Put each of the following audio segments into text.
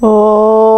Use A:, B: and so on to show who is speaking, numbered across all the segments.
A: Oh.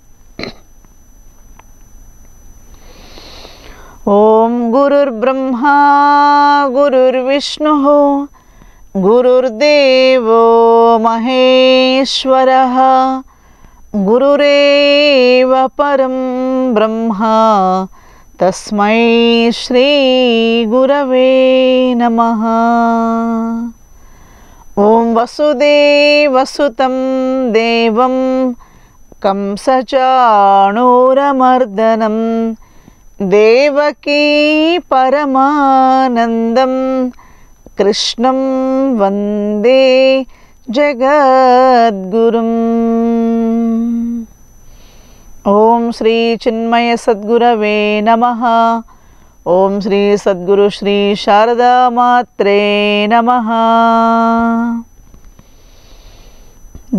A: ॐ गुरुर्ब्रह्मा गुरुर्विष्णुः गुरुर्देवो महेश्वरः गुरुरेव परं ब्रह्मा तस्म श्रीगुरव नम ओं वसुदेवसुतं देवं कंसचाणूरमर्दनम् దేవకీ పరమానందం కృష్ణం వందే జగద్గురుం ఓం శ్రీ చిన్మయ సద్గురవే నమ ఓం శ్రీ సద్గురు శ్రీ శారదామాత్రే నమ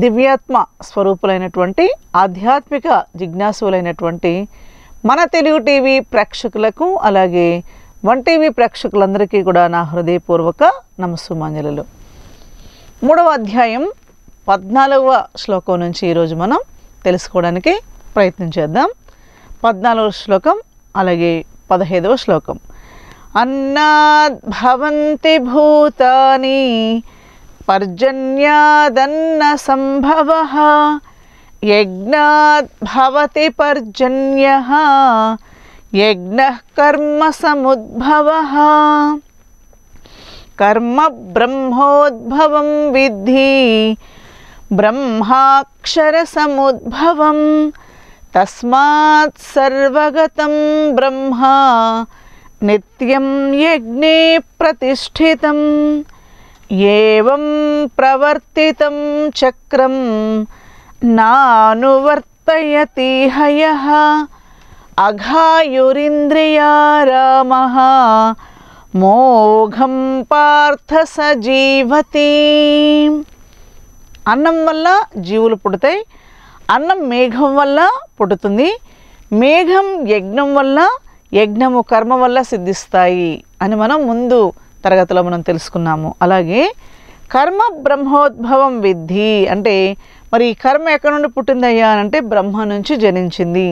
A: దివ్యాత్మ స్వరూపులైనటువంటి ఆధ్యాత్మిక జిజ్ఞాసులైనటువంటి మన తెలుగు టీవీ ప్రేక్షకులకు అలాగే వన్ టీవీ ప్రేక్షకులందరికీ కూడా నా హృదయపూర్వక నమస్సుమాంజలు మూడవ అధ్యాయం పద్నాలుగవ శ్లోకం నుంచి ఈరోజు మనం తెలుసుకోవడానికి ప్రయత్నం చేద్దాం పద్నాలుగవ శ్లోకం అలాగే పదహైదవ శ్లోకం అన్నాద్భవంతి భూతాని పర్జన్యాదన్న సంభవ यज्ञात् भवति पर्जन्यः यज्ञः कर्मसमुद्भवः कर्म ब्रह्मोद्भवं विद्धि ब्रह्माक्षरसमुद्भवं तस्मात् सर्वगतं ब्रह्मा नित्यं यज्ञे प्रतिष्ठितं प्रवर्तितं चक्रम् నానువర్తయతి హయ అఘాయురింద్రియారామః మోఘం పార్థ సజీవతి అన్నం వల్ల జీవులు పుడతాయి అన్నం మేఘం వల్ల పుడుతుంది మేఘం యజ్ఞం వల్ల యజ్ఞము కర్మ వల్ల సిద్ధిస్తాయి అని మనం ముందు తరగతిలో మనం తెలుసుకున్నాము అలాగే కర్మ బ్రహ్మోద్భవం విద్ధి అంటే మరి ఈ కర్మ ఎక్కడి నుండి పుట్టిందయ్యా అంటే బ్రహ్మ నుంచి జనించింది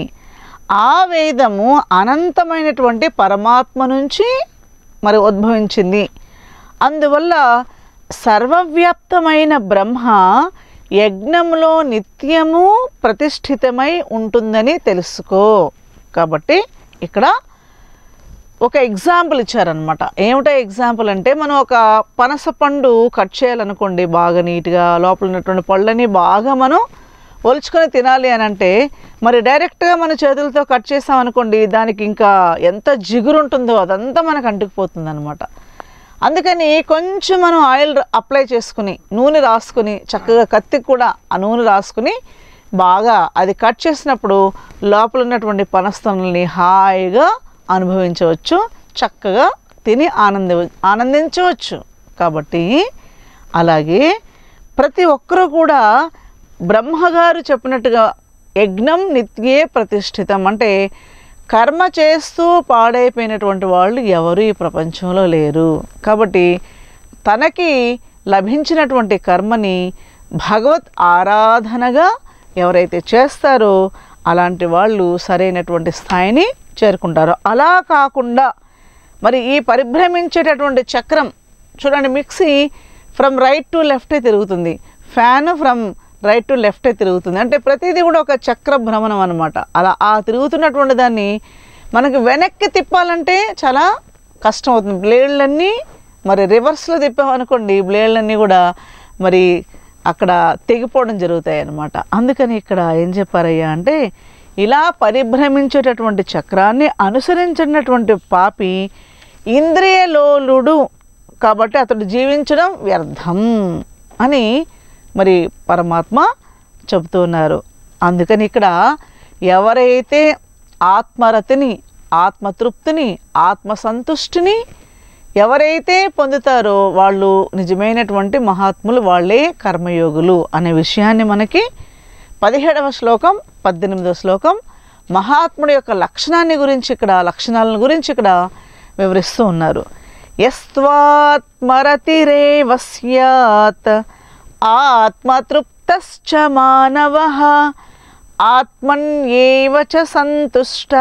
A: ఆ వేదము అనంతమైనటువంటి పరమాత్మ నుంచి మరి ఉద్భవించింది అందువల్ల సర్వవ్యాప్తమైన బ్రహ్మ యజ్ఞంలో నిత్యము ప్రతిష్ఠితమై ఉంటుందని తెలుసుకో కాబట్టి ఇక్కడ ఒక ఎగ్జాంపుల్ ఇచ్చారనమాట ఏమిటో ఎగ్జాంపుల్ అంటే మనం ఒక పనస పండు కట్ చేయాలనుకోండి బాగా నీట్గా లోపల ఉన్నటువంటి పళ్ళని బాగా మనం ఒలుచుకొని తినాలి అని అంటే మరి డైరెక్ట్గా మన చేతులతో కట్ చేసామనుకోండి దానికి ఇంకా ఎంత జిగురు ఉంటుందో అదంతా మనకు అంటుకుపోతుంది అనమాట అందుకని కొంచెం మనం ఆయిల్ అప్లై చేసుకుని నూనె రాసుకుని చక్కగా కత్తికి కూడా ఆ నూనె రాసుకుని బాగా అది కట్ చేసినప్పుడు లోపల ఉన్నటువంటి పనస్తనుల్ని హాయిగా అనుభవించవచ్చు చక్కగా తిని ఆనంద ఆనందించవచ్చు కాబట్టి అలాగే ప్రతి ఒక్కరూ కూడా బ్రహ్మగారు చెప్పినట్టుగా యజ్ఞం నిత్యే ప్రతిష్ఠితం అంటే కర్మ చేస్తూ పాడైపోయినటువంటి వాళ్ళు ఎవరు ఈ ప్రపంచంలో లేరు కాబట్టి తనకి లభించినటువంటి కర్మని భగవత్ ఆరాధనగా ఎవరైతే చేస్తారో అలాంటి వాళ్ళు సరైనటువంటి స్థాయిని చేరుకుంటారు అలా కాకుండా మరి ఈ పరిభ్రమించేటటువంటి చక్రం చూడండి మిక్సీ ఫ్రమ్ రైట్ టు లెఫ్టే తిరుగుతుంది ఫ్యాన్ ఫ్రమ్ రైట్ టు లెఫ్టే తిరుగుతుంది అంటే ప్రతిదీ కూడా ఒక చక్ర భ్రమణం అనమాట అలా ఆ తిరుగుతున్నటువంటి దాన్ని మనకి వెనక్కి తిప్పాలంటే చాలా కష్టం అవుతుంది బ్లేడ్లన్నీ మరి రివర్స్లో తిప్పామనుకోండి బ్లేడ్లన్నీ కూడా మరి అక్కడ తెగిపోవడం జరుగుతాయి అన్నమాట అందుకని ఇక్కడ ఏం చెప్పారయ్యా అంటే ఇలా పరిభ్రమించేటటువంటి చక్రాన్ని అనుసరించినటువంటి పాపి ఇంద్రియలోలుడు కాబట్టి అతడు జీవించడం వ్యర్థం అని మరి పరమాత్మ చెబుతున్నారు అందుకని ఇక్కడ ఎవరైతే ఆత్మరతిని ఆత్మతృప్తిని ఆత్మసంతుష్టిని ఎవరైతే పొందుతారో వాళ్ళు నిజమైనటువంటి మహాత్ములు వాళ్ళే కర్మయోగులు అనే విషయాన్ని మనకి పదిహేడవ శ్లోకం పద్దెనిమిదవ శ్లోకం మహాత్ముడి యొక్క లక్షణాన్ని గురించి ఇక్కడ లక్షణాలను గురించి ఇక్కడ వివరిస్తూ ఉన్నారు యస్వాత్మరతిరేవ సత్ ఆత్మతృప్త మానవ ఆత్మన్యేవ సుష్ట సంతుష్ట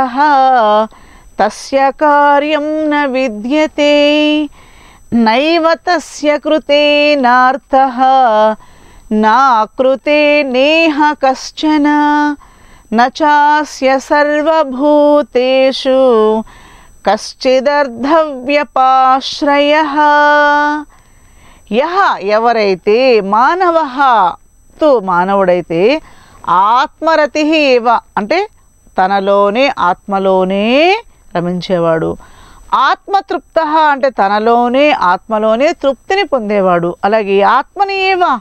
A: తస్య కార్యం న విద్యతే నైవ తస్య నార్థ కృతే నేహ కశ్చన నాస్య సర్వభూతేషు కశ్చిదర్ధవ్యపాశ్రయ యహ ఎవరైతే మానవ తో మానవుడైతే ఆత్మరతి ఇవ అంటే తనలోనే ఆత్మలోనే రమించేవాడు ఆత్మతృప్త అంటే తనలోనే ఆత్మలోనే తృప్తిని పొందేవాడు అలాగే ఆత్మని ఏవా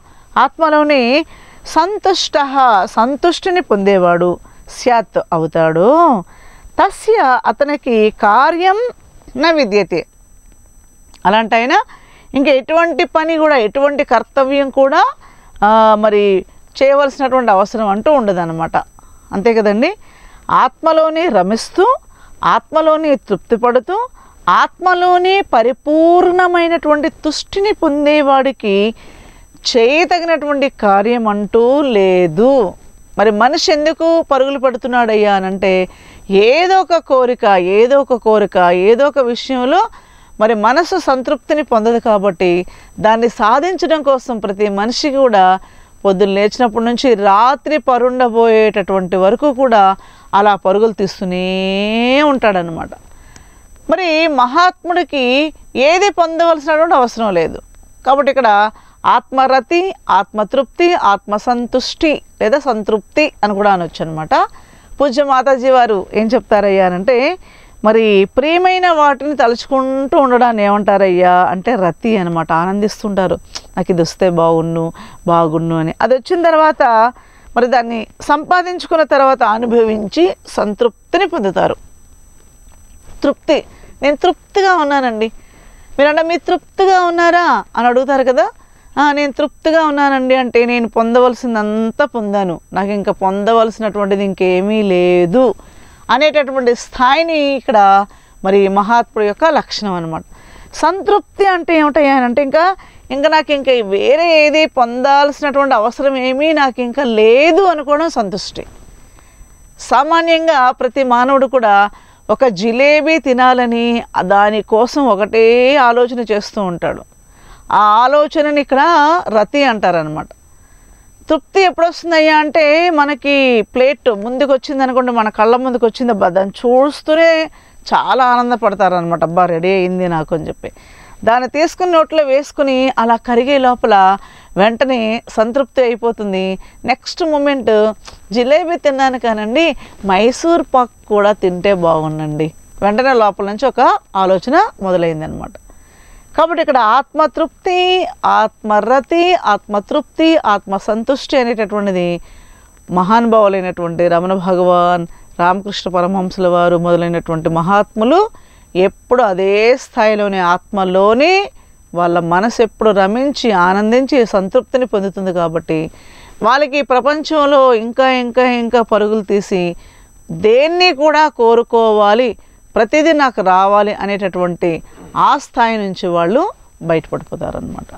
A: ఆత్మలోనే సంతుష్ట సంతుష్టిని పొందేవాడు స్యాత్ అవుతాడు తస్య అతనికి కార్యం నా విద్యతే అలాంటైనా ఇంకా ఎటువంటి పని కూడా ఎటువంటి కర్తవ్యం కూడా మరి చేయవలసినటువంటి అవసరం అంటూ ఉండదన్నమాట అంతే కదండి ఆత్మలోనే రమిస్తూ ఆత్మలోనే తృప్తిపడుతూ ఆత్మలోనే పరిపూర్ణమైనటువంటి తుష్టిని పొందేవాడికి చేయతగినటువంటి కార్యం అంటూ లేదు మరి మనిషి ఎందుకు పరుగులు పెడుతున్నాడయ్యా అనంటే ఏదో ఒక కోరిక ఏదో ఒక కోరిక ఏదో ఒక విషయంలో మరి మనసు సంతృప్తిని పొందదు కాబట్టి దాన్ని సాధించడం కోసం ప్రతి మనిషి కూడా పొద్దున్న లేచినప్పటి నుంచి రాత్రి పరుండబోయేటటువంటి వరకు కూడా అలా పరుగులు తీస్తూనే ఉంటాడనమాట మరి మహాత్ముడికి ఏది పొందవలసినటువంటి అవసరం లేదు కాబట్టి ఇక్కడ ఆత్మరతి ఆత్మతృప్తి ఆత్మసంతుష్టి లేదా సంతృప్తి అని కూడా అనొచ్చు అనమాట పూజ్య మాతాజీ వారు ఏం చెప్తారయ్యా అంటే మరి ప్రియమైన వాటిని తలుచుకుంటూ ఉండడాన్ని ఏమంటారయ్యా అంటే రతి అనమాట ఆనందిస్తుంటారు నాకు ఇది వస్తే బాగుండు బాగుండు అని అది వచ్చిన తర్వాత మరి దాన్ని సంపాదించుకున్న తర్వాత అనుభవించి సంతృప్తిని పొందుతారు తృప్తి నేను తృప్తిగా ఉన్నానండి మీరంటే మీరు తృప్తిగా ఉన్నారా అని అడుగుతారు కదా నేను తృప్తిగా ఉన్నానండి అంటే నేను పొందవలసిందంతా పొందాను నాకు ఇంకా పొందవలసినటువంటిది ఇంకేమీ లేదు అనేటటువంటి స్థాయిని ఇక్కడ మరి మహాత్ముడు యొక్క లక్షణం అనమాట సంతృప్తి అంటే ఏమిటంటే ఇంకా ఇంకా నాకు ఇంకా వేరే ఏది పొందాల్సినటువంటి అవసరం ఏమీ నాకు ఇంకా లేదు అనుకోవడం సంతుష్టి సామాన్యంగా ప్రతి మానవుడు కూడా ఒక జిలేబీ తినాలని దానికోసం ఒకటే ఆలోచన చేస్తూ ఉంటాడు ఆ ఆలోచనని ఇక్కడ రతి అంటారనమాట తృప్తి ఎప్పుడు అంటే మనకి ప్లేట్ ముందుకు వచ్చింది అనుకోండి మన కళ్ళ ముందుకు వచ్చింది అబ్బా దాన్ని చూస్తూనే చాలా ఆనందపడతారనమాట అబ్బా రెడీ అయింది నాకు అని చెప్పి దాన్ని తీసుకుని నోట్లో వేసుకుని అలా కరిగే లోపల వెంటనే సంతృప్తి అయిపోతుంది నెక్స్ట్ మూమెంట్ జిలేబీ తిన్నాను కానండి మైసూర్ పాక్ కూడా తింటే బాగుండండి వెంటనే లోపల నుంచి ఒక ఆలోచన మొదలైందనమాట కాబట్టి ఇక్కడ ఆత్మతృప్తి ఆత్మరతి ఆత్మతృప్తి ఆత్మసంతుష్టి అనేటటువంటిది మహానుభావులైనటువంటి రమణ భగవాన్ రామకృష్ణ పరమహంసుల వారు మొదలైనటువంటి మహాత్ములు ఎప్పుడు అదే స్థాయిలోని ఆత్మలోని వాళ్ళ మనసు ఎప్పుడు రమించి ఆనందించి సంతృప్తిని పొందుతుంది కాబట్టి వాళ్ళకి ప్రపంచంలో ఇంకా ఇంకా ఇంకా పరుగులు తీసి దేన్ని కూడా కోరుకోవాలి ప్రతిదీ నాకు రావాలి అనేటటువంటి ఆ స్థాయి నుంచి వాళ్ళు బయటపడిపోతారనమాట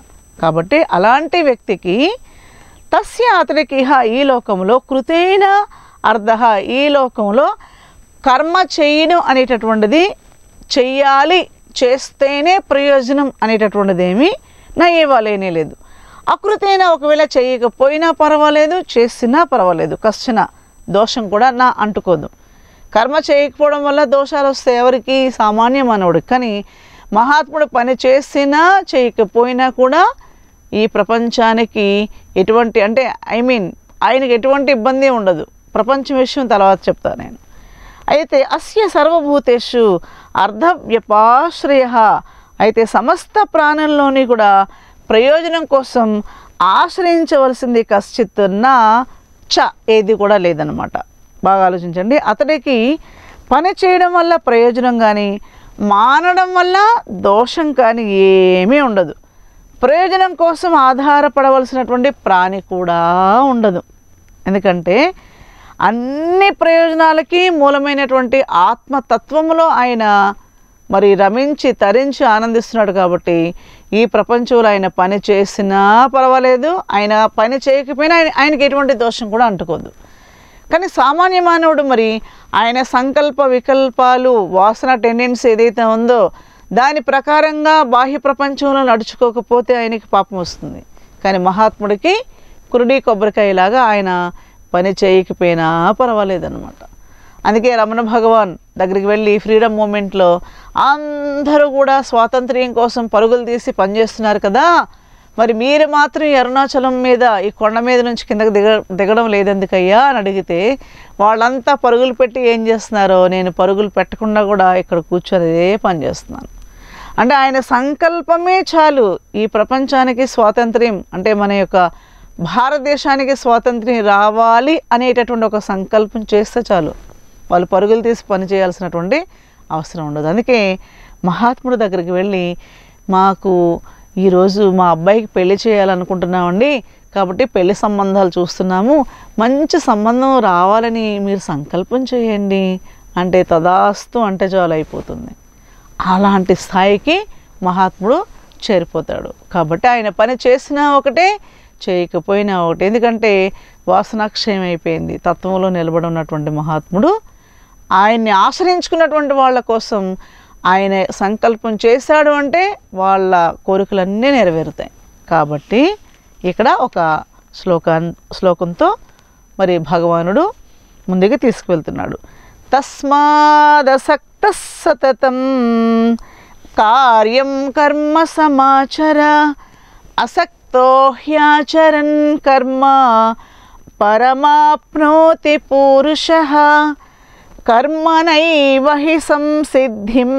A: కాబట్టి అలాంటి వ్యక్తికి తస్య అతనికి ఇహ ఈ లోకంలో కృతైన అర్ధ ఈ లోకంలో కర్మ చేయను అనేటటువంటిది చెయ్యాలి చేస్తేనే ప్రయోజనం అనేటటువంటిది ఏమి నా ఇవ్వాలేనే లేదు అకృతైన ఒకవేళ చేయకపోయినా పర్వాలేదు చేసినా పర్వాలేదు కష్టన దోషం కూడా నా అంటుకోదు కర్మ చేయకపోవడం వల్ల దోషాలు వస్తాయి ఎవరికి సామాన్య మానవుడు కానీ మహాత్ముడు పని చేసినా చేయకపోయినా కూడా ఈ ప్రపంచానికి ఎటువంటి అంటే ఐ మీన్ ఆయనకి ఎటువంటి ఇబ్బంది ఉండదు ప్రపంచం విషయం తర్వాత చెప్తాను నేను అయితే అస్య సర్వభూతేషు అర్ధవ్యపాశ్రయ అయితే సమస్త ప్రాణంలోని కూడా ప్రయోజనం కోసం ఆశ్రయించవలసింది కశ్చిత్ నా చ ఏది కూడా లేదనమాట బాగా ఆలోచించండి అతడికి పని చేయడం వల్ల ప్రయోజనం కానీ మానడం వల్ల దోషం కానీ ఏమీ ఉండదు ప్రయోజనం కోసం ఆధారపడవలసినటువంటి ప్రాణి కూడా ఉండదు ఎందుకంటే అన్ని ప్రయోజనాలకి మూలమైనటువంటి ఆత్మతత్వములో ఆయన మరి రమించి తరించి ఆనందిస్తున్నాడు కాబట్టి ఈ ప్రపంచంలో ఆయన పని చేసినా పర్వాలేదు ఆయన పని చేయకపోయినా ఆయన ఆయనకి ఎటువంటి దోషం కూడా అంటుకోదు కానీ సామాన్య మానవుడు మరి ఆయన సంకల్ప వికల్పాలు వాసన టెండెన్సీ ఏదైతే ఉందో దాని ప్రకారంగా బాహ్య ప్రపంచంలో నడుచుకోకపోతే ఆయనకి పాపం వస్తుంది కానీ మహాత్ముడికి కురుడి కొబ్బరికాయలాగా ఆయన పని చేయకపోయినా పర్వాలేదన్నమాట అందుకే రమణ భగవాన్ దగ్గరికి వెళ్ళి ఫ్రీడమ్ మూమెంట్లో అందరూ కూడా స్వాతంత్ర్యం కోసం పరుగులు తీసి పనిచేస్తున్నారు కదా మరి మీరు మాత్రం అరుణాచలం మీద ఈ కొండ మీద నుంచి కిందకు దిగ దిగడం లేదెందుకయ్యా అని అడిగితే వాళ్ళంతా పరుగులు పెట్టి ఏం చేస్తున్నారో నేను పరుగులు పెట్టకుండా కూడా ఇక్కడ కూర్చొని అదే పని చేస్తున్నాను అంటే ఆయన సంకల్పమే చాలు ఈ ప్రపంచానికి స్వాతంత్ర్యం అంటే మన యొక్క భారతదేశానికి స్వాతంత్ర్యం రావాలి అనేటటువంటి ఒక సంకల్పం చేస్తే చాలు వాళ్ళు పరుగులు తీసి పని చేయాల్సినటువంటి అవసరం ఉండదు అందుకే మహాత్ముడి దగ్గరికి వెళ్ళి మాకు ఈరోజు మా అబ్బాయికి పెళ్లి చేయాలనుకుంటున్నామండి కాబట్టి పెళ్లి సంబంధాలు చూస్తున్నాము మంచి సంబంధం రావాలని మీరు సంకల్పం చేయండి అంటే తదాస్తు అంటే చాలు అయిపోతుంది అలాంటి స్థాయికి మహాత్ముడు చేరిపోతాడు కాబట్టి ఆయన పని చేసినా ఒకటే చేయకపోయినా ఒకటి ఎందుకంటే వాసనాక్షయం అయిపోయింది తత్వంలో నిలబడి ఉన్నటువంటి మహాత్ముడు ఆయన్ని ఆశ్రయించుకున్నటువంటి వాళ్ళ కోసం ఆయన సంకల్పం చేశాడు అంటే వాళ్ళ కోరికలన్నీ నెరవేరుతాయి కాబట్టి ఇక్కడ ఒక శ్లోకా శ్లోకంతో మరి భగవానుడు ముందుకు తీసుకువెళ్తున్నాడు తస్మాదసక్త సతతం కార్యం కర్మ సమాచర అసక్తో హ్యాచరన్ కర్మ పరమాప్నోతి పురుష కర్మనైవహి సంసిద్ధిం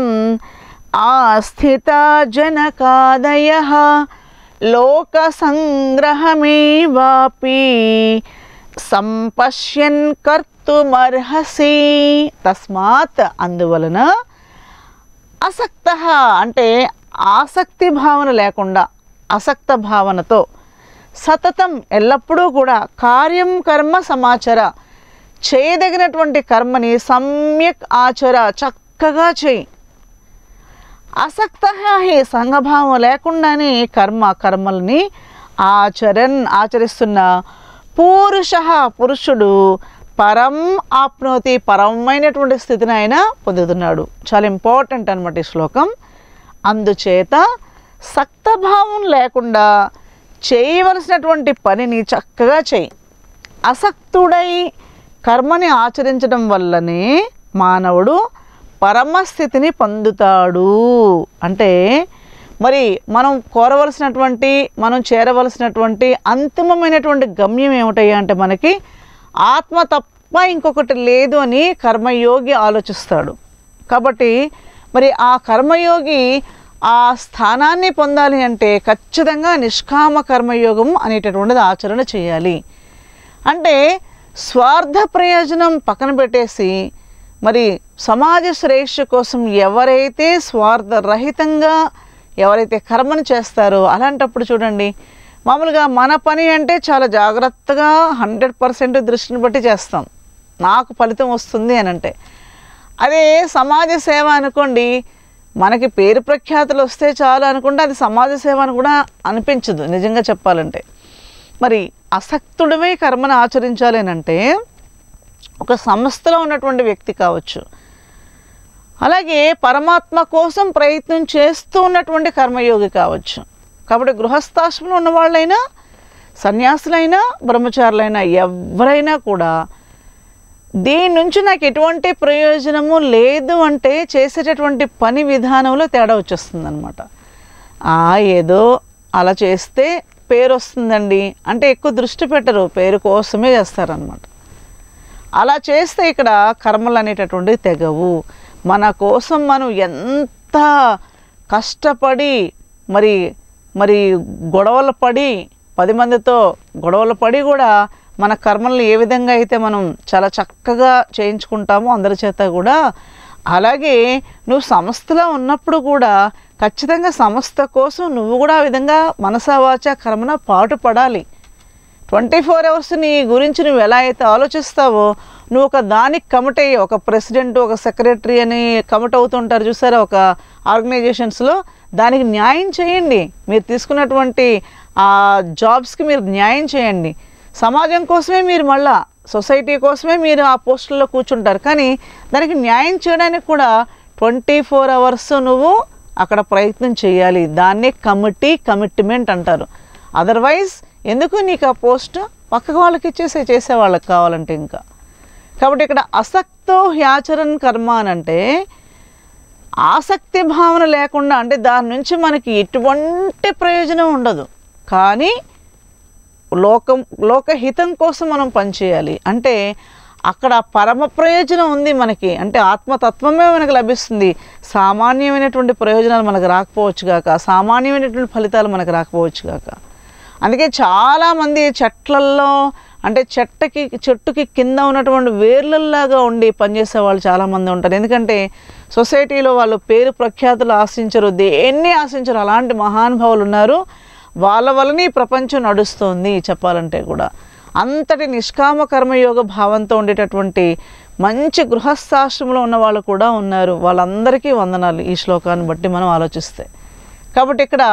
A: ఆస్థిత జనకాదయ లోక సంగ్రహమేవాపి సంపశ్యన్ కర్తుమర్హసి తస్మాత్ అందువలన అసక్త అంటే ఆసక్తి భావన లేకుండా అసక్త భావనతో సతతం ఎల్లప్పుడూ కూడా కార్యం కర్మ సమాచార చేయదగినటువంటి కర్మని సమ్యక్ ఆచర చక్కగా చేయి అసక్త సంఘభావం లేకుండానే కర్మ కర్మల్ని ఆచరన్ ఆచరిస్తున్న పురుష పురుషుడు పరం ఆప్నోతి పరమైనటువంటి స్థితిని ఆయన పొందుతున్నాడు చాలా ఇంపార్టెంట్ అనమాట ఈ శ్లోకం అందుచేత సక్తభావం లేకుండా చేయవలసినటువంటి పనిని చక్కగా చేయి అసక్తుడై కర్మని ఆచరించడం వల్లనే మానవుడు పరమస్థితిని పొందుతాడు అంటే మరి మనం కోరవలసినటువంటి మనం చేరవలసినటువంటి అంతిమమైనటువంటి గమ్యం ఏమిటయ్యా అంటే మనకి ఆత్మ తప్ప ఇంకొకటి లేదు అని కర్మయోగి ఆలోచిస్తాడు కాబట్టి మరి ఆ కర్మయోగి ఆ స్థానాన్ని పొందాలి అంటే ఖచ్చితంగా నిష్కామ కర్మయోగం అనేటటువంటిది ఆచరణ చేయాలి అంటే స్వార్థ ప్రయోజనం పక్కన పెట్టేసి మరి సమాజ శ్రేయస్సు కోసం ఎవరైతే స్వార్థరహితంగా ఎవరైతే కర్మను చేస్తారో అలాంటప్పుడు చూడండి మామూలుగా మన పని అంటే చాలా జాగ్రత్తగా హండ్రెడ్ పర్సెంట్ దృష్టిని బట్టి చేస్తాం నాకు ఫలితం వస్తుంది అని అంటే అదే సమాజ సేవ అనుకోండి మనకి పేరు ప్రఖ్యాతులు వస్తే చాలు అనుకుంటే అది సమాజ సేవ అని కూడా అనిపించదు నిజంగా చెప్పాలంటే మరి అసక్తుడమే కర్మను ఆచరించాలి అంటే ఒక సంస్థలో ఉన్నటువంటి వ్యక్తి కావచ్చు అలాగే పరమాత్మ కోసం ప్రయత్నం చేస్తూ ఉన్నటువంటి కర్మయోగి కావచ్చు కాబట్టి గృహస్థాశ్రమంలో ఉన్న వాళ్ళైనా సన్యాసులైనా బ్రహ్మచారులైనా ఎవరైనా కూడా దీని నుంచి నాకు ఎటువంటి ప్రయోజనము లేదు అంటే చేసేటటువంటి పని విధానంలో తేడా వచ్చేస్తుంది అనమాట ఏదో అలా చేస్తే పేరు వస్తుందండి అంటే ఎక్కువ దృష్టి పెట్టరు పేరు కోసమే చేస్తారనమాట అలా చేస్తే ఇక్కడ కర్మలు అనేటటువంటివి తెగవు మన కోసం మనం ఎంత కష్టపడి మరి మరి గొడవలు పడి పది మందితో గొడవలు పడి కూడా మన కర్మల్ని ఏ విధంగా అయితే మనం చాలా చక్కగా చేయించుకుంటామో అందరి చేత కూడా అలాగే నువ్వు సంస్థలో ఉన్నప్పుడు కూడా ఖచ్చితంగా సంస్థ కోసం నువ్వు కూడా ఆ విధంగా మనసావాచ కర్మన పాటుపడాలి ట్వంటీ ఫోర్ అవర్స్ నీ గురించి నువ్వు ఎలా అయితే ఆలోచిస్తావో నువ్వు ఒక దానికి కమిట్ అయ్యి ఒక ప్రెసిడెంట్ ఒక సెక్రటరీ అని కమిట్ అవుతుంటారు చూసారా ఒక ఆర్గనైజేషన్స్లో దానికి న్యాయం చేయండి మీరు తీసుకున్నటువంటి ఆ జాబ్స్కి మీరు న్యాయం చేయండి సమాజం కోసమే మీరు మళ్ళా సొసైటీ కోసమే మీరు ఆ పోస్టుల్లో కూర్చుంటారు కానీ దానికి న్యాయం చేయడానికి కూడా ట్వంటీ ఫోర్ అవర్స్ నువ్వు అక్కడ ప్రయత్నం చేయాలి దాన్నే కమిటీ కమిట్మెంట్ అంటారు అదర్వైజ్ ఎందుకు నీకు ఆ పోస్ట్ పక్క వాళ్ళకి ఇచ్చేసే చేసే వాళ్ళకి కావాలంటే ఇంకా కాబట్టి ఇక్కడ అసక్తో హ్యాచరణ్ కర్మ అని అంటే ఆసక్తి భావన లేకుండా అంటే దాని నుంచి మనకి ఎటువంటి ప్రయోజనం ఉండదు కానీ లోకం లోకహితం కోసం మనం పనిచేయాలి అంటే అక్కడ పరమ ప్రయోజనం ఉంది మనకి అంటే ఆత్మతత్వమే మనకు లభిస్తుంది సామాన్యమైనటువంటి ప్రయోజనాలు మనకు రాకపోవచ్చు కాక సామాన్యమైనటువంటి ఫలితాలు మనకు రాకపోవచ్చు కాక అందుకే చాలామంది చెట్లల్లో అంటే చెట్టకి చెట్టుకి కింద ఉన్నటువంటి వేర్లల్లాగా ఉండి పనిచేసే వాళ్ళు చాలామంది ఉంటారు ఎందుకంటే సొసైటీలో వాళ్ళు పేరు ప్రఖ్యాతులు ఆశించరు దేన్ని ఆశించరు అలాంటి మహానుభావులు ఉన్నారు వాళ్ళ వలన ఈ ప్రపంచం నడుస్తుంది చెప్పాలంటే కూడా అంతటి నిష్కామ కర్మయోగ భావంతో ఉండేటటువంటి మంచి గృహస్థాశ్రమంలో ఉన్న వాళ్ళు కూడా ఉన్నారు వాళ్ళందరికీ వందనాలు ఈ శ్లోకాన్ని బట్టి మనం ఆలోచిస్తే కాబట్టి ఇక్కడ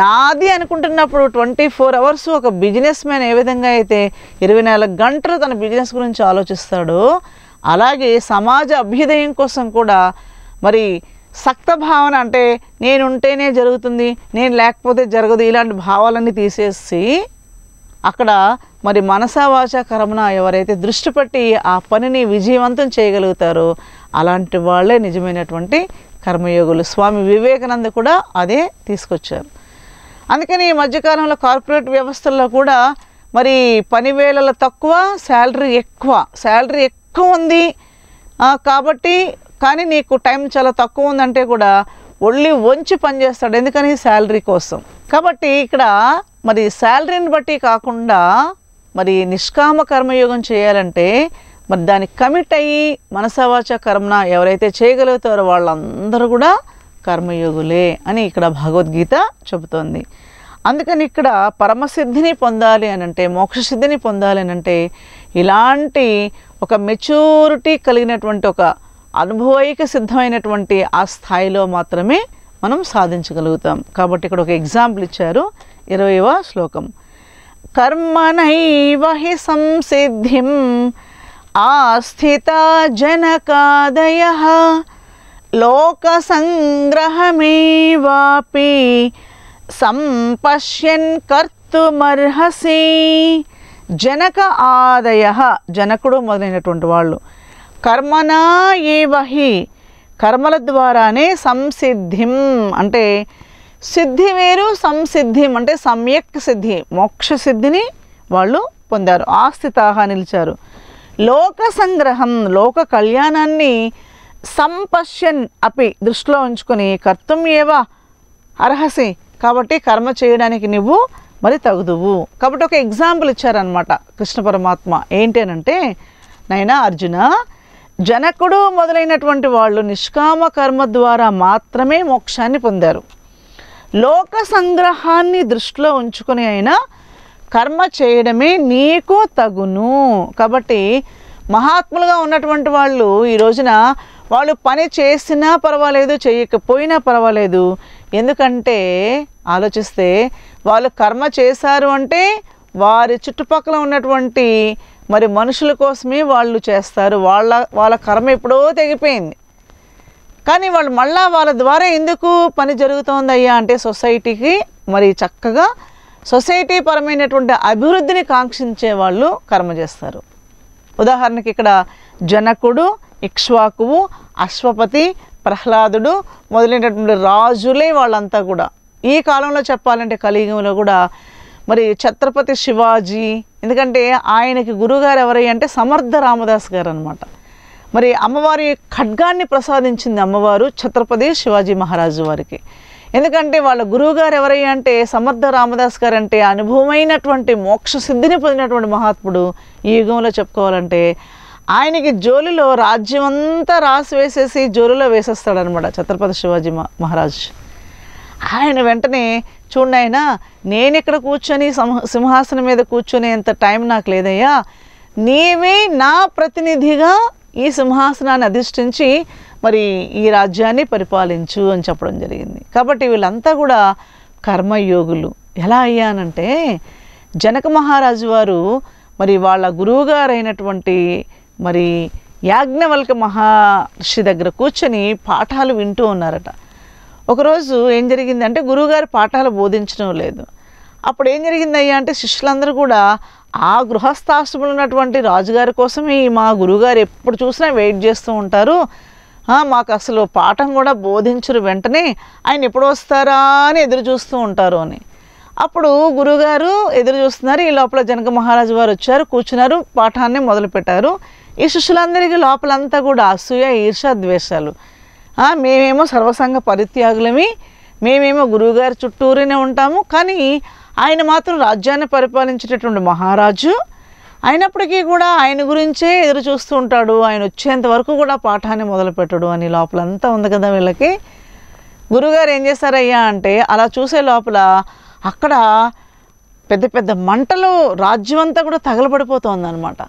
A: నాది అనుకుంటున్నప్పుడు ట్వంటీ ఫోర్ అవర్స్ ఒక బిజినెస్ మ్యాన్ ఏ విధంగా అయితే ఇరవై నాలుగు గంటలు తన బిజినెస్ గురించి ఆలోచిస్తాడు అలాగే సమాజ అభ్యుదయం కోసం కూడా మరి సక్త భావన అంటే నేనుంటేనే జరుగుతుంది నేను లేకపోతే జరగదు ఇలాంటి భావాలన్నీ తీసేసి అక్కడ మరి మనసావాచ కరమున ఎవరైతే దృష్టి పెట్టి ఆ పనిని విజయవంతం చేయగలుగుతారో అలాంటి వాళ్ళే నిజమైనటువంటి కర్మయోగులు స్వామి వివేకానంద కూడా అదే తీసుకొచ్చారు అందుకని ఈ మధ్యకాలంలో కార్పొరేట్ వ్యవస్థల్లో కూడా మరి పని వేళలు తక్కువ శాలరీ ఎక్కువ శాలరీ ఎక్కువ ఉంది కాబట్టి కానీ నీకు టైం చాలా తక్కువ ఉందంటే కూడా ఒళ్ళి వంచి పనిచేస్తాడు ఎందుకని శాలరీ కోసం కాబట్టి ఇక్కడ మరి శాలరీని బట్టి కాకుండా మరి నిష్కామ కర్మయోగం చేయాలంటే మరి దానికి కమిట్ అయ్యి మనసవాచ కర్మన ఎవరైతే చేయగలుగుతారో వాళ్ళందరూ కూడా కర్మయోగులే అని ఇక్కడ భగవద్గీత చెబుతోంది అందుకని ఇక్కడ పరమసిద్ధిని పొందాలి అని అంటే మోక్షసిద్ధిని పొందాలి అని అంటే ఇలాంటి ఒక మెచ్యూరిటీ కలిగినటువంటి ఒక అనుభవైక సిద్ధమైనటువంటి ఆ స్థాయిలో మాత్రమే మనం సాధించగలుగుతాం కాబట్టి ఇక్కడ ఒక ఎగ్జాంపుల్ ఇచ్చారు ఇరవైవ శ్లోకం కర్మనైవహి హి సంసిద్ధిం ఆస్థిత జనకాదయ లోక సంగ్రహమేవాపి సంపశ్యన్ కర్తుమర్హసి జనక ఆదయ జనకుడు మొదలైనటువంటి వాళ్ళు కర్మనా ఏవహి కర్మల ద్వారానే సంసిద్ధిం అంటే సిద్ధి వేరు సంసిద్ధిం అంటే సమ్యక్ సిద్ధి మోక్ష సిద్ధిని వాళ్ళు పొందారు తాహా నిలిచారు లోక సంగ్రహం లోక కళ్యాణాన్ని సంపశ్యన్ అపి దృష్టిలో ఉంచుకొని కర్తం ఏవా అర్హసి కాబట్టి కర్మ చేయడానికి నువ్వు మరి తగుదువు కాబట్టి ఒక ఎగ్జాంపుల్ ఇచ్చారనమాట కృష్ణ పరమాత్మ అంటే నైనా అర్జున జనకుడు మొదలైనటువంటి వాళ్ళు నిష్కామ కర్మ ద్వారా మాత్రమే మోక్షాన్ని పొందారు లోక సంగ్రహాన్ని దృష్టిలో ఉంచుకుని అయినా కర్మ చేయడమే నీకు తగును కాబట్టి మహాత్ములుగా ఉన్నటువంటి వాళ్ళు ఈ రోజున వాళ్ళు పని చేసినా పర్వాలేదు చేయకపోయినా పర్వాలేదు ఎందుకంటే ఆలోచిస్తే వాళ్ళు కర్మ చేశారు అంటే వారి చుట్టుపక్కల ఉన్నటువంటి మరి మనుషుల కోసమే వాళ్ళు చేస్తారు వాళ్ళ వాళ్ళ కర్మ ఎప్పుడో తెగిపోయింది కానీ వాళ్ళు మళ్ళా వాళ్ళ ద్వారా ఎందుకు పని జరుగుతోంది అయ్యా అంటే సొసైటీకి మరి చక్కగా సొసైటీ పరమైనటువంటి అభివృద్ధిని కాంక్షించే వాళ్ళు కర్మ చేస్తారు ఉదాహరణకి ఇక్కడ జనకుడు ఇక్ష్వాకువు అశ్వపతి ప్రహ్లాదుడు మొదలైనటువంటి రాజులే వాళ్ళంతా కూడా ఈ కాలంలో చెప్పాలంటే కలియుగంలో కూడా మరి ఛత్రపతి శివాజీ ఎందుకంటే ఆయనకి గురువుగారు ఎవరై అంటే సమర్థ రామదాస్ గారు అనమాట మరి అమ్మవారి ఖడ్గాన్ని ప్రసాదించింది అమ్మవారు ఛత్రపతి శివాజీ మహారాజు వారికి ఎందుకంటే వాళ్ళ గురువుగారు ఎవరై అంటే సమర్థ రామదాస్ గారు అంటే అనుభవమైనటువంటి మోక్ష సిద్ధిని పొందినటువంటి మహాత్ముడు ఈ యుగంలో చెప్పుకోవాలంటే ఆయనకి జోలిలో రాజ్యమంతా రాసి వేసేసి జోలిలో వేసేస్తాడనమాట ఛత్రపతి శివాజీ మహారాజ్ ఆయన వెంటనే చూడైనా నేను ఇక్కడ కూర్చొని సింహాసనం మీద ఎంత టైం నాకు లేదయ్యా నీవే నా ప్రతినిధిగా ఈ సింహాసనాన్ని అధిష్ఠించి మరి ఈ రాజ్యాన్ని పరిపాలించు అని చెప్పడం జరిగింది కాబట్టి వీళ్ళంతా కూడా కర్మయోగులు ఎలా అయ్యానంటే జనక మహారాజు వారు మరి వాళ్ళ గురువుగారైనటువంటి మరి యాజ్ఞవల్క మహర్షి దగ్గర కూర్చొని పాఠాలు వింటూ ఉన్నారట ఒకరోజు ఏం జరిగిందంటే గురువుగారు పాఠాలు బోధించడం లేదు అప్పుడు ఏం జరిగిందయ్యా అంటే శిష్యులందరూ కూడా ఆ గృహస్థాశ్రములు ఉన్నటువంటి రాజుగారి కోసమే మా గురువుగారు ఎప్పుడు చూసినా వెయిట్ చేస్తూ ఉంటారు మాకు అసలు పాఠం కూడా బోధించరు వెంటనే ఆయన ఎప్పుడు వస్తారా అని ఎదురు చూస్తూ ఉంటారు అని అప్పుడు గురుగారు ఎదురు చూస్తున్నారు ఈ లోపల జనక మహారాజు వారు వచ్చారు కూర్చున్నారు పాఠాన్ని మొదలుపెట్టారు ఈ శిష్యులందరికీ లోపలంతా కూడా అసూయ ఈర్ష ద్వేషాలు మేమేమో సర్వసంగ పరిత్యాగులమి మేమేమో గురువుగారి చుట్టూరినే ఉంటాము కానీ ఆయన మాత్రం రాజ్యాన్ని పరిపాలించేటటువంటి మహారాజు అయినప్పటికీ కూడా ఆయన గురించే ఎదురు చూస్తూ ఉంటాడు ఆయన వచ్చేంత వరకు కూడా పాఠాన్ని మొదలుపెట్టడు అని లోపల అంతా ఉంది కదా వీళ్ళకి గురుగారు ఏం చేస్తారయ్యా అంటే అలా చూసే లోపల అక్కడ పెద్ద పెద్ద మంటలు రాజ్యం అంతా కూడా తగలబడిపోతుంది అనమాట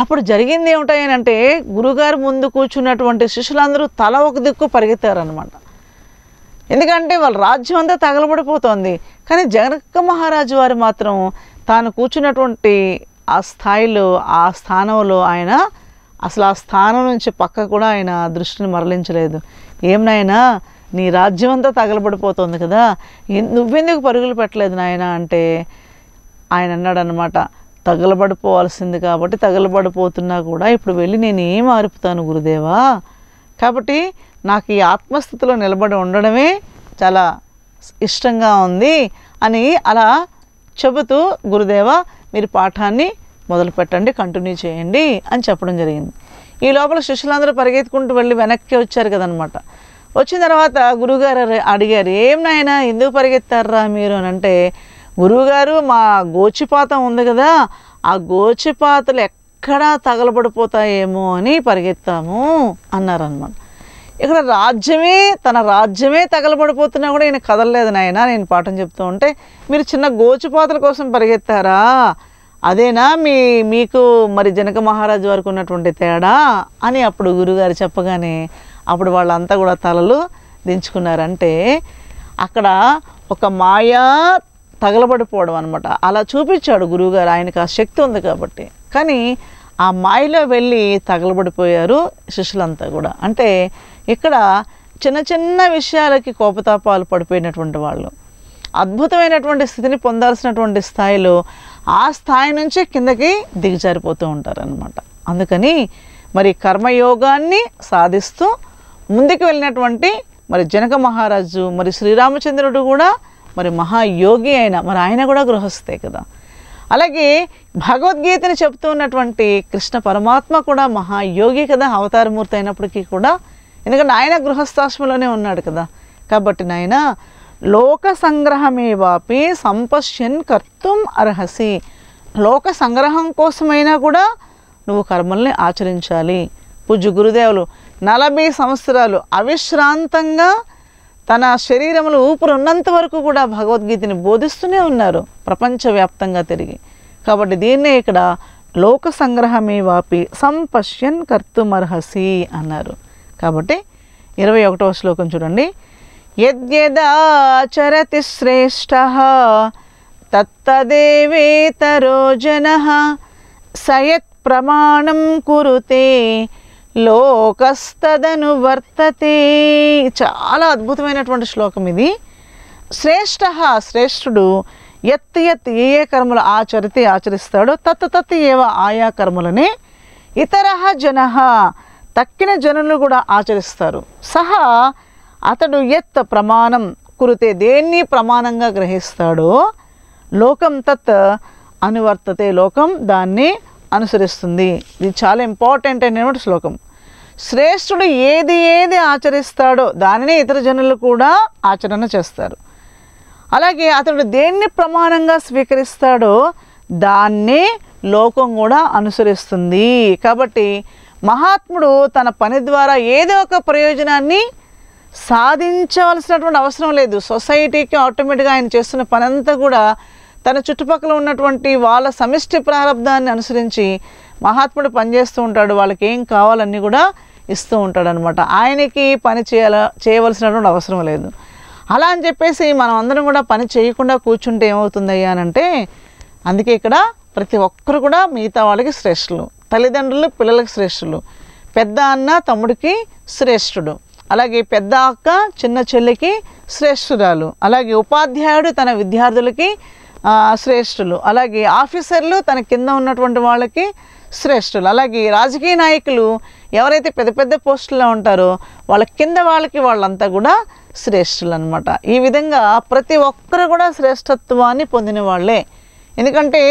A: అప్పుడు జరిగింది ఏమిటాయనంటే గురుగారు ముందు కూర్చున్నటువంటి శిష్యులందరూ తల ఒక దిక్కు పరిగెత్తారనమాట ఎందుకంటే వాళ్ళ రాజ్యం అంతా తగలబడిపోతోంది కానీ జగనక్క మహారాజు వారు మాత్రం తాను కూర్చున్నటువంటి ఆ స్థాయిలో ఆ స్థానంలో ఆయన అసలు ఆ స్థానం నుంచి పక్క కూడా ఆయన దృష్టిని మరలించలేదు ఏమినాయనా నీ రాజ్యం అంతా తగలబడిపోతుంది కదా నువ్వెందుకు పరుగులు పెట్టలేదు నాయన అంటే ఆయన అన్నాడనమాట తగలబడిపోవాల్సింది కాబట్టి తగలబడిపోతున్నా కూడా ఇప్పుడు వెళ్ళి నేను ఏం ఆరుపుతాను గురుదేవా కాబట్టి నాకు ఈ ఆత్మస్థితిలో నిలబడి ఉండడమే చాలా ఇష్టంగా ఉంది అని అలా చెబుతూ గురుదేవ మీరు పాఠాన్ని మొదలు పెట్టండి కంటిన్యూ చేయండి అని చెప్పడం జరిగింది ఈ లోపల శిష్యులందరూ పరిగెత్తుకుంటూ వెళ్ళి వెనక్కి వచ్చారు కదనమాట వచ్చిన తర్వాత గురుగారు అడిగారు ఏం నాయన ఎందుకు పరిగెత్తారా మీరు అని అంటే గురువుగారు మా గోచిపాతం ఉంది కదా ఆ గోచిపాతలు ఎక్కడా తగలబడిపోతాయేమో అని పరిగెత్తాము అన్నారనమాట ఇక్కడ రాజ్యమే తన రాజ్యమే తగలబడిపోతున్నా కూడా ఈయన కదలలేదు నాయన నేను పాఠం చెప్తూ ఉంటే మీరు చిన్న గోచిపాతల కోసం పరిగెత్తారా అదేనా మీ మీకు మరి జనక మహారాజు వారికి ఉన్నటువంటి తేడా అని అప్పుడు గురుగారు చెప్పగానే అప్పుడు వాళ్ళంతా కూడా తలలు దించుకున్నారంటే అక్కడ ఒక మాయా తగలబడిపోవడం అనమాట అలా చూపించాడు గురువుగారు ఆయనకు ఆ శక్తి ఉంది కాబట్టి కానీ ఆ మాయలో వెళ్ళి తగలబడిపోయారు శిష్యులంతా కూడా అంటే ఇక్కడ చిన్న చిన్న విషయాలకి కోపతాపాలు పడిపోయినటువంటి వాళ్ళు అద్భుతమైనటువంటి స్థితిని పొందాల్సినటువంటి స్థాయిలో ఆ స్థాయి నుంచే కిందకి దిగజారిపోతూ ఉంటారనమాట అందుకని మరి కర్మయోగాన్ని సాధిస్తూ ముందుకు వెళ్ళినటువంటి మరి జనక మహారాజు మరి శ్రీరామచంద్రుడు కూడా మరి మహాయోగి అయిన మరి ఆయన కూడా గృహస్థే కదా అలాగే భగవద్గీతని చెబుతూ ఉన్నటువంటి కృష్ణ పరమాత్మ కూడా మహాయోగి కదా అవతారమూర్తి అయినప్పటికీ కూడా ఎందుకంటే ఆయన గృహస్థాశ్రమంలోనే ఉన్నాడు కదా కాబట్టి నాయన లోక సంగ్రహమేవాపి సంపశ్యన్ కర్తం అర్హసి లోక సంగ్రహం కోసమైనా కూడా నువ్వు కర్మల్ని ఆచరించాలి పూజ్య గురుదేవులు నలభై సంవత్సరాలు అవిశ్రాంతంగా తన శరీరంలో ఊపిరి ఉన్నంత వరకు కూడా భగవద్గీతని బోధిస్తూనే ఉన్నారు ప్రపంచవ్యాప్తంగా తిరిగి కాబట్టి దీన్నే ఇక్కడ లోక సంగ్రహమే వాపి సంపశ్యన్ కర్తుమర్హసి అన్నారు కాబట్టి ఇరవై ఒకటవ శ్లోకం చూడండి యద్యదాచరతి శ్రేష్ఠ తత్తదేవేతరో జన సయత్ ప్రమాణం కురుతే లోకస్తదను వర్తతే చాలా అద్భుతమైనటువంటి శ్లోకం ఇది శ్రేష్ట శ్రేష్ఠుడు ఎత్తి ఎత్తి ఏ ఏ కర్మలు ఆచరితే ఆచరిస్తాడో తత్తు తత్తు ఏవ ఆయా కర్మలని ఇతర జన తక్కిన జనులు కూడా ఆచరిస్తారు సహా అతడు ఎత్ ప్రమాణం కురితే దేన్ని ప్రమాణంగా గ్రహిస్తాడో లోకం తత్ అనువర్తతే లోకం దాన్ని అనుసరిస్తుంది ఇది చాలా ఇంపార్టెంట్ అయినటువంటి శ్లోకం శ్రేష్ఠుడు ఏది ఏది ఆచరిస్తాడో దానినే ఇతర జనులు కూడా ఆచరణ చేస్తారు అలాగే అతడు దేన్ని ప్రమాణంగా స్వీకరిస్తాడో దాన్ని లోకం కూడా అనుసరిస్తుంది కాబట్టి మహాత్ముడు తన పని ద్వారా ఏదో ఒక ప్రయోజనాన్ని సాధించవలసినటువంటి అవసరం లేదు సొసైటీకి ఆటోమేటిక్గా ఆయన చేస్తున్న పనంతా కూడా తన చుట్టుపక్కల ఉన్నటువంటి వాళ్ళ సమిష్టి ప్రారంధాన్ని అనుసరించి మహాత్ముడు పనిచేస్తూ ఉంటాడు వాళ్ళకి ఏం కావాలన్నీ కూడా ఇస్తూ ఉంటాడు అనమాట ఆయనకి పని చేయాల చేయవలసినటువంటి అవసరం లేదు అలా అని చెప్పేసి మనం అందరం కూడా పని చేయకుండా కూర్చుంటే ఏమవుతుందయ్యా అంటే అందుకే ఇక్కడ ప్రతి ఒక్కరు కూడా మిగతా వాళ్ళకి శ్రేష్ఠులు తల్లిదండ్రులు పిల్లలకు శ్రేష్ఠులు పెద్ద అన్న తమ్ముడికి శ్రేష్ఠుడు అలాగే పెద్ద అక్క చిన్న చెల్లికి శ్రేష్ఠురాలు అలాగే ఉపాధ్యాయుడు తన విద్యార్థులకి శ్రేష్ఠులు అలాగే ఆఫీసర్లు తన కింద ఉన్నటువంటి వాళ్ళకి శ్రేష్ఠులు అలాగే రాజకీయ నాయకులు ఎవరైతే పెద్ద పెద్ద పోస్టుల్లో ఉంటారో వాళ్ళ కింద వాళ్ళకి వాళ్ళంతా కూడా శ్రేష్ఠులు అనమాట ఈ విధంగా ప్రతి ఒక్కరు కూడా శ్రేష్ఠత్వాన్ని పొందిన వాళ్ళే ఎందుకంటే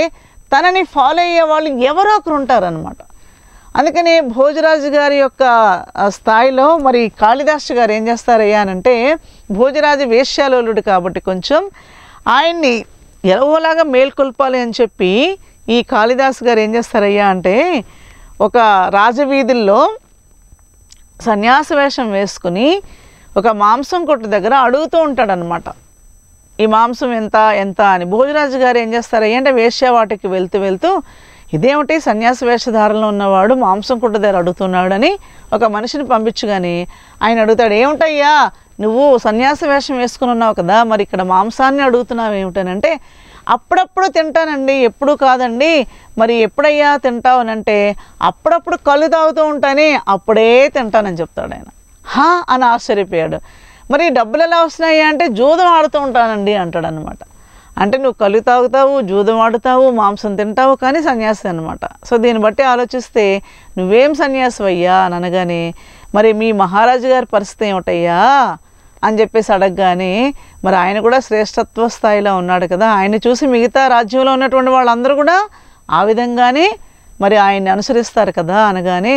A: తనని ఫాలో అయ్యే వాళ్ళు ఎవరో ఒకరు ఉంటారనమాట అందుకని భోజరాజు గారి యొక్క స్థాయిలో మరి కాళిదాస్ గారు ఏం చేస్తారయ్యా అంటే భోజరాజు వేశ్యాలోలుడు కాబట్టి కొంచెం ఆయన్ని ఎలవోలాగా మేల్కొల్పాలి అని చెప్పి ఈ కాళిదాస్ గారు ఏం చేస్తారయ్యా అంటే ఒక రాజవీధుల్లో సన్యాస వేషం వేసుకుని ఒక మాంసం కొట్టు దగ్గర అడుగుతూ ఉంటాడనమాట ఈ మాంసం ఎంత ఎంత అని భోజరాజు గారు ఏం చేస్తారయ్యా అంటే వేశ్యావాటికి వెళ్తూ వెళ్తూ ఇదేమిటి సన్యాస వేషధారలో ఉన్నవాడు మాంసం కుట్ట దగ్గర అడుగుతున్నాడని ఒక మనిషిని పంపించుగాని ఆయన అడుగుతాడు ఏమిటయ్యా నువ్వు సన్యాస వేషం వేసుకుని ఉన్నావు కదా మరి ఇక్కడ మాంసాన్ని అడుగుతున్నావు ఏమిటనంటే అప్పుడప్పుడు తింటానండి ఎప్పుడు కాదండి మరి ఎప్పుడయ్యా తింటావు అని అంటే అప్పుడప్పుడు కళ్ళు తాగుతూ ఉంటానే అప్పుడే తింటానని చెప్తాడు ఆయన హా అని ఆశ్చర్యపోయాడు మరి డబ్బులు ఎలా వస్తున్నాయి అంటే జూదం ఆడుతూ ఉంటానండి అంటాడు అనమాట అంటే నువ్వు కళ్ళు తాగుతావు జూదం ఆడుతావు మాంసం తింటావు కానీ సన్యాసి అనమాట సో దీన్ని బట్టి ఆలోచిస్తే నువ్వేం సన్యాసి అయ్యా అని అనగానే మరి మీ మహారాజు గారి పరిస్థితి ఏమిటయ్యా అని చెప్పేసి అడగగానే మరి ఆయన కూడా శ్రేష్టత్వ స్థాయిలో ఉన్నాడు కదా ఆయన చూసి మిగతా రాజ్యంలో ఉన్నటువంటి వాళ్ళందరూ కూడా ఆ విధంగానే మరి ఆయన్ని అనుసరిస్తారు కదా అనగానే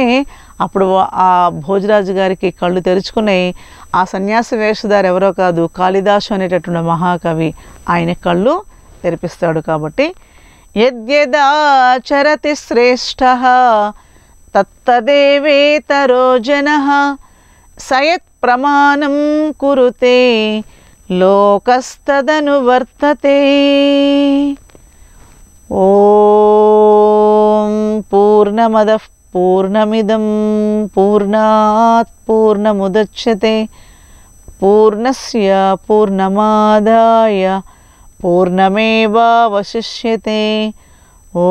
A: అప్పుడు ఆ భోజరాజు గారికి కళ్ళు తెరుచుకున్నాయి ఆ సన్యాసి వేషధారు ఎవరో కాదు కాళిదాసు అనేటటువంటి మహాకవి ఆయన కళ్ళు తెరిపిస్తాడు కాబట్టి చరతి శ్రేష్ట తత్తదేవేతరో జన సయత్ प्रमाणं कुरुते लोकस्तदनुवर्तते ॐ पूर्णमदः पूर्णमिदं पूर्णात् पूर्णमुदच्छते पूर्णस्य पूर्णमादाय पूर्णमेवावशिष्यते ॐ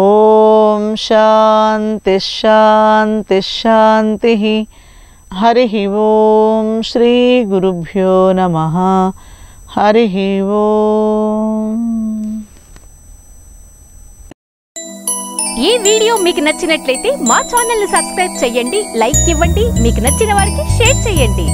A: शान्तिश्शान्तिश्शान्तिः హరి ఓం శ్రీ గురుభ్యో నమ హరి ఓం ఈ వీడియో మీకు నచ్చినట్లయితే మా ఛానల్ని సబ్స్క్రైబ్ చేయండి లైక్ ఇవ్వండి మీకు నచ్చిన వారికి షేర్ చేయండి